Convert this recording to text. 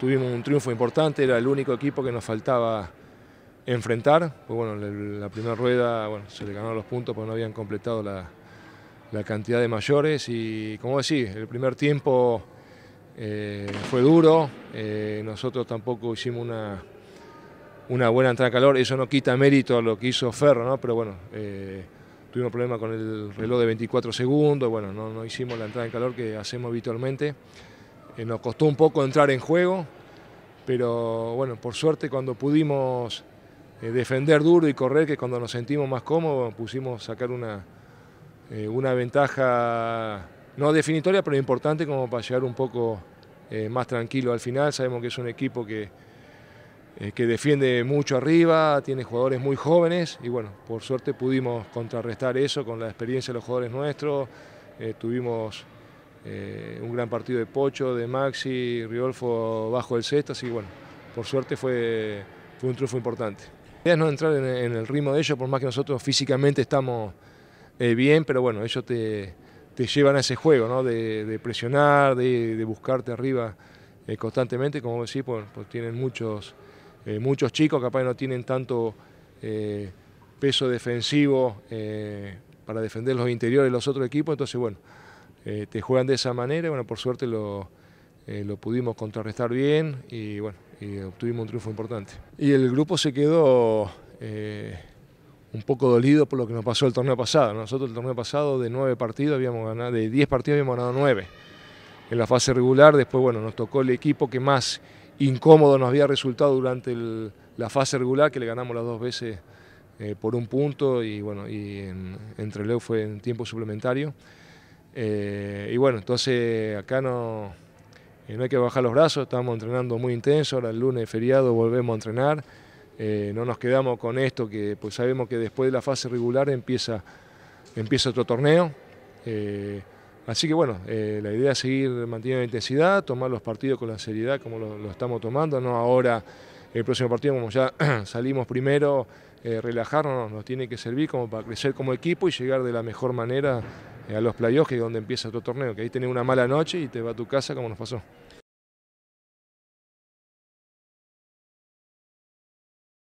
Tuvimos un triunfo importante, era el único equipo que nos faltaba enfrentar. Pues bueno, la primera rueda bueno, se le ganaron los puntos porque no habían completado la, cantidad de mayores y como decís, el primer tiempo eh, fue duro, eh, nosotros tampoco hicimos una, una buena entrada en calor, eso no quita mérito a lo que hizo Ferro, ¿no? pero bueno, eh, tuvimos problemas con el reloj de 24 segundos, bueno, no, no hicimos la entrada en calor que hacemos habitualmente. Eh, nos costó un poco entrar en juego, pero bueno, por suerte cuando pudimos eh, defender duro y correr, que cuando nos sentimos más cómodos, pusimos sacar una, eh, una ventaja no definitoria, pero importante como para llegar un poco más tranquilo al final. Sabemos que es un equipo que, que defiende mucho arriba, tiene jugadores muy jóvenes y bueno, por suerte pudimos contrarrestar eso con la experiencia de los jugadores nuestros. tuvimos eh, un gran partido de Pocho, de Maxi, Riolfo bajo el cesto, así bueno, por suerte fue, un triunfo importante. La idea es no entrar en, el ritmo de ellos, por más que nosotros físicamente estamos eh, bien, pero bueno, ellos te, llevan a ese juego, ¿no? De, presionar, de, buscarte arriba eh, constantemente, como decís, pues, tienen muchos, muchos chicos, capaz no tienen tanto peso defensivo para defender los interiores de los otros equipos, entonces bueno. Eh, te juegan de esa manera. Bueno, por suerte lo, eh, pudimos contrarrestar bien y bueno, obtuvimos un triunfo importante. Y el grupo se quedó eh, un poco dolido por lo que nos pasó el torneo pasado. Nosotros el torneo pasado de nueve partidos habíamos ganado, de 10 partidos habíamos ganado nueve. En la fase regular, después bueno, nos tocó el equipo que más incómodo nos había resultado durante la fase regular, que le ganamos las dos veces por un punto y bueno, y entre Leo fue en tiempo suplementario. Eh, y bueno, entonces acá no, eh, no hay que bajar los brazos, estamos entrenando muy intenso, ahora el lunes feriado volvemos a entrenar, eh, no nos quedamos con esto, que pues sabemos que después de la fase regular empieza, empieza otro torneo. así que bueno, la idea es seguir manteniendo la intensidad, tomar los partidos con la seriedad como lo, estamos tomando, no ahora el próximo partido, como ya salimos primero, relajarnos nos tiene que servir como para crecer como equipo y llegar de la mejor manera a los playoffs, que es donde empieza tu torneo, que ahí tenés una mala noche y te va a tu casa como nos pasó.